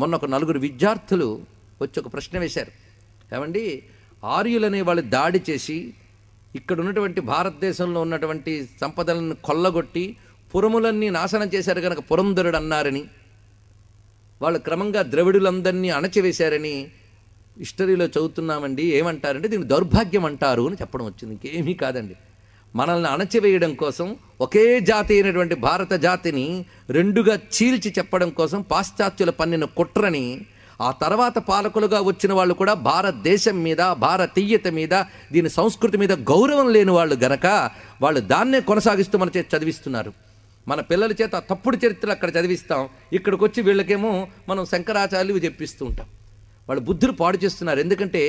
మొన్న ఒక నలుగురు విద్యార్థులు వచ్చి ఒక ప్రశ్న వేశారు ఏమండి ఆర్యులనే వాళ్ళు దాడి చేసి ఇక్కడ ఉన్నటువంటి భారతదేశంలో ఉన్నటువంటి సంపదలను కొల్లగొట్టి పురములన్నీ నాశనం చేశారు కనుక పురంధరుడు అన్నారని వాళ్ళు క్రమంగా ద్రవిడులందరినీ అణచివేశారని హిస్టరీలో చదువుతున్నామండి ఏమంటారంటే దీన్ని దౌర్భాగ్యం అంటారు అని చెప్పడం వచ్చింది ఇంకేమీ కాదండి మనల్ని అణచివేయడం కోసం ఒకే జాతి అయినటువంటి భారత జాతిని రెండుగా చీల్చి చెప్పడం కోసం పాశ్చాత్యుల పన్నిన కుట్రని ఆ తర్వాత పాలకులుగా వచ్చిన వాళ్ళు కూడా భారతదేశం మీద భారతీయత మీద దీని సంస్కృతి మీద గౌరవం లేని వాళ్ళు గనక వాళ్ళు దాన్నే కొనసాగిస్తూ మన చేత చదివిస్తున్నారు మన పిల్లల చేత తప్పుడు చరిత్రలు అక్కడ చదివిస్తాం ఇక్కడికి వచ్చి వీళ్ళకేమో మనం శంకరాచార్యులు చెప్పిస్తూ ఉంటాం వాళ్ళు బుద్ధులు పాడు చేస్తున్నారు ఎందుకంటే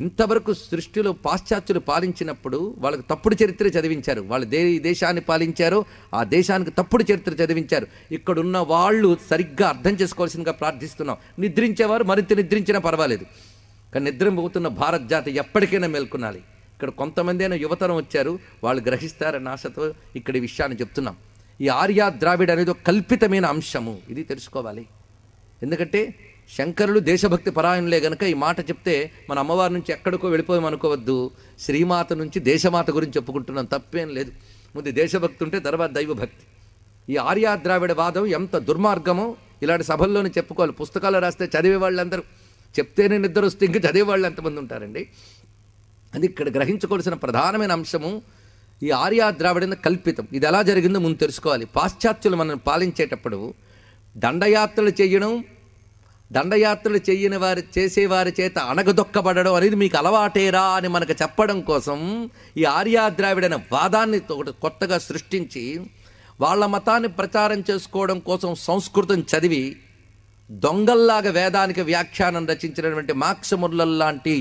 ఇంతవరకు సృష్టిలో పాశ్చాత్యులు పాలించినప్పుడు వాళ్ళకు తప్పుడు చరిత్ర చదివించారు వాళ్ళు దే దేశాన్ని పాలించారో ఆ దేశానికి తప్పుడు చరిత్ర చదివించారు ఇక్కడున్న వాళ్ళు సరిగ్గా అర్థం చేసుకోవాల్సిందిగా ప్రార్థిస్తున్నాం నిద్రించేవారు మరింత నిద్రించినా పర్వాలేదు కానీ నిద్రపోతున్న భారత్ జాతి ఎప్పటికైనా మేల్కొనాలి ఇక్కడ కొంతమంది అయినా యువతరం వచ్చారు వాళ్ళు గ్రహిస్తారన్న ఆశతో ఇక్కడ ఈ విషయాన్ని చెప్తున్నాం ఈ ఆర్యా ద్రావిడ అనేది ఒక కల్పితమైన అంశము ఇది తెలుసుకోవాలి ఎందుకంటే శంకరుడు దేశభక్తి పరాయణులే గనక ఈ మాట చెప్తే మన అమ్మవారి నుంచి ఎక్కడికో వెళ్ళిపోయామనుకోవద్దు శ్రీమాత నుంచి దేశమాత గురించి చెప్పుకుంటున్నాం తప్పేం లేదు ముందు దేశభక్తి ఉంటే తర్వాత దైవభక్తి ఈ ఆర్యాద్రావిడ వాదం ఎంత దుర్మార్గమో ఇలాంటి సభల్లోనే చెప్పుకోవాలి పుస్తకాలు రాస్తే చదివే వాళ్ళందరూ చెప్తేనే నిద్ర వస్తే ఇంకా చదివే వాళ్ళు ఎంతమంది ఉంటారండి అది ఇక్కడ గ్రహించుకోవాల్సిన ప్రధానమైన అంశము ఈ ఆర్యా ద్రావిడ కల్పితం ఇది ఎలా జరిగిందో ముందు తెలుసుకోవాలి పాశ్చాత్యులు మనం పాలించేటప్పుడు దండయాత్రలు చేయడం దండయాత్రలు చేయని వారి చేసేవారి చేత అణగదొక్కబడడం అనేది మీకు అలవాటేరా అని మనకు చెప్పడం కోసం ఈ ఆర్యాద్రావిడైన వాదాన్ని కొత్తగా సృష్టించి వాళ్ళ మతాన్ని ప్రచారం చేసుకోవడం కోసం సంస్కృతం చదివి దొంగల్లాగా వేదానికి వ్యాఖ్యానం రచించినటువంటి లాంటి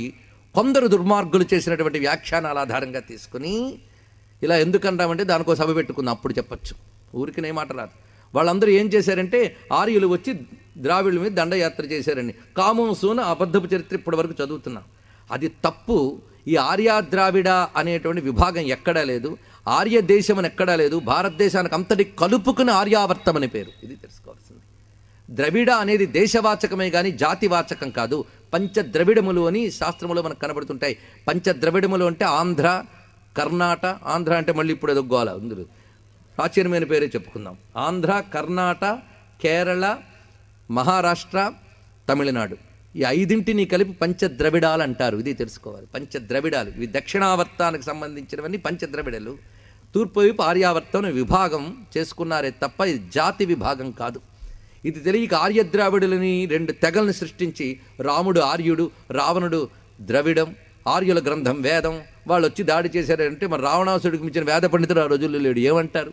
కొందరు దుర్మార్గులు చేసినటువంటి వ్యాఖ్యానాల ఆధారంగా తీసుకుని ఇలా ఎందుకంటామంటే దానికో సభ పెట్టుకుందాం అప్పుడు చెప్పచ్చు ఊరికి నేమాట మాట రాదు వాళ్ళందరూ ఏం చేశారంటే ఆర్యులు వచ్చి ద్రావిడ మీద దండయాత్ర చేశారని కామంసూన అబద్ధపు చరిత్ర ఇప్పటి వరకు చదువుతున్నాం అది తప్పు ఈ ఆర్యా ద్రావిడ అనేటువంటి విభాగం ఎక్కడా లేదు ఆర్య దేశం అని ఎక్కడా లేదు భారతదేశానికి అంతటి కలుపుకుని ఆర్యావర్తం అని పేరు ఇది తెలుసుకోవాల్సింది ద్రవిడ అనేది దేశవాచకమే కానీ జాతివాచకం కాదు పంచద్రవిడములు అని శాస్త్రములో మనకు కనబడుతుంటాయి పంచద్రవిడములు అంటే ఆంధ్ర కర్ణాట ఆంధ్ర అంటే మళ్ళీ ఇప్పుడు ఎదుగోల ఉంది ప్రాచీనమైన పేరే చెప్పుకుందాం ఆంధ్ర కర్ణాట కేరళ మహారాష్ట్ర తమిళనాడు ఈ ఐదింటిని కలిపి పంచద్రవిడాలు అంటారు ఇది తెలుసుకోవాలి పంచద్రవిడాలు ఇవి దక్షిణావర్తానికి సంబంధించినవన్నీ పంచద్రవిడలు తూర్పు వైపు ఆర్యావర్తం విభాగం చేసుకున్నారే తప్ప ఇది జాతి విభాగం కాదు ఇది తెలియక ఆర్యద్రావిడులని రెండు తెగల్ని సృష్టించి రాముడు ఆర్యుడు రావణుడు ద్రవిడం ఆర్యుల గ్రంథం వేదం వాళ్ళు వచ్చి దాడి చేశారంటే మన రావణాసుడికి మించిన వేద పండితులు ఆ రోజుల్లో లేడు ఏమంటారు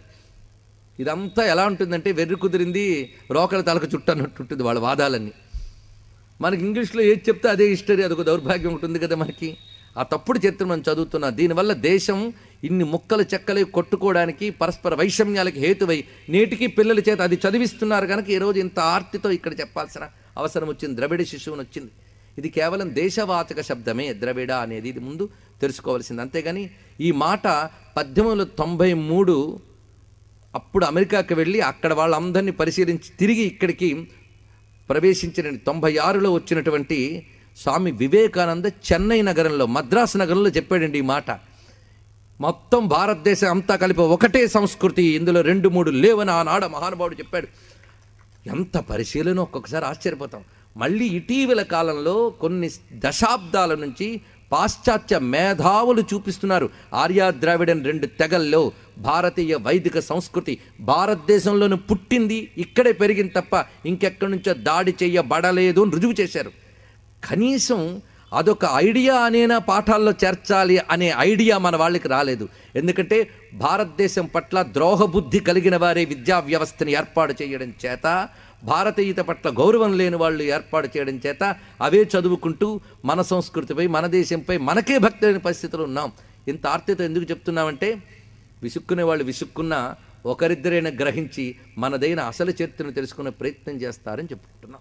ఇదంతా ఎలా ఉంటుందంటే వెర్రి కుదిరింది రోకల తలక చుట్టూ అన్నట్టు ఉంటుంది వాళ్ళ వాదాలన్నీ మనకి ఇంగ్లీష్లో ఏది చెప్తే అదే హిస్టరీ అదొక దౌర్భాగ్యం ఉంటుంది కదా మనకి ఆ తప్పుడు చరిత్ర మనం చదువుతున్నాం దీనివల్ల దేశం ఇన్ని ముక్కలు చెక్కలు కొట్టుకోవడానికి పరస్పర వైషమ్యాలకు హేతువై నేటికి పిల్లల చేత అది చదివిస్తున్నారు కనుక ఈరోజు ఇంత ఆర్తితో ఇక్కడ చెప్పాల్సిన అవసరం వచ్చింది ద్రవిడ శిశువుని వచ్చింది ఇది కేవలం దేశవాచక శబ్దమే ద్రవిడ అనేది ఇది ముందు తెలుసుకోవాల్సింది అంతేగాని ఈ మాట పద్దెనిమిది వందల తొంభై మూడు అప్పుడు అమెరికాకి వెళ్ళి అక్కడ వాళ్ళందరినీ పరిశీలించి తిరిగి ఇక్కడికి ప్రవేశించిన తొంభై ఆరులో వచ్చినటువంటి స్వామి వివేకానంద చెన్నై నగరంలో మద్రాసు నగరంలో చెప్పాడండి ఈ మాట మొత్తం భారతదేశం అంతా కలిపి ఒకటే సంస్కృతి ఇందులో రెండు మూడు లేవని ఆనాడ మహానుభావుడు చెప్పాడు ఎంత పరిశీలన ఒక్కొక్కసారి ఆశ్చర్యపోతాం మళ్ళీ ఇటీవల కాలంలో కొన్ని దశాబ్దాల నుంచి పాశ్చాత్య మేధావులు చూపిస్తున్నారు ఆర్యా ద్రావిడన్ రెండు తెగల్లో భారతీయ వైదిక సంస్కృతి భారతదేశంలోనూ పుట్టింది ఇక్కడే పెరిగింది తప్ప ఇంకెక్కడి నుంచో దాడి చేయబడలేదు అని రుజువు చేశారు కనీసం అదొక ఐడియా అనేనా పాఠాల్లో చేర్చాలి అనే ఐడియా మన వాళ్ళకి రాలేదు ఎందుకంటే భారతదేశం పట్ల ద్రోహబుద్ధి కలిగిన వారే విద్యా వ్యవస్థని ఏర్పాటు చేయడం చేత భారతీయత పట్ల గౌరవం లేని వాళ్ళు ఏర్పాటు చేయడం చేత అవే చదువుకుంటూ మన సంస్కృతిపై మన దేశంపై మనకే భక్తి లేని పరిస్థితులు ఉన్నాం ఇంత ఆర్తితో ఎందుకు చెప్తున్నామంటే విసుక్కునే వాళ్ళు విసుక్కున్న ఒకరిద్దరైనా గ్రహించి మనదైన అసలు చరిత్రను తెలుసుకునే ప్రయత్నం చేస్తారని చెప్పుకుంటున్నాం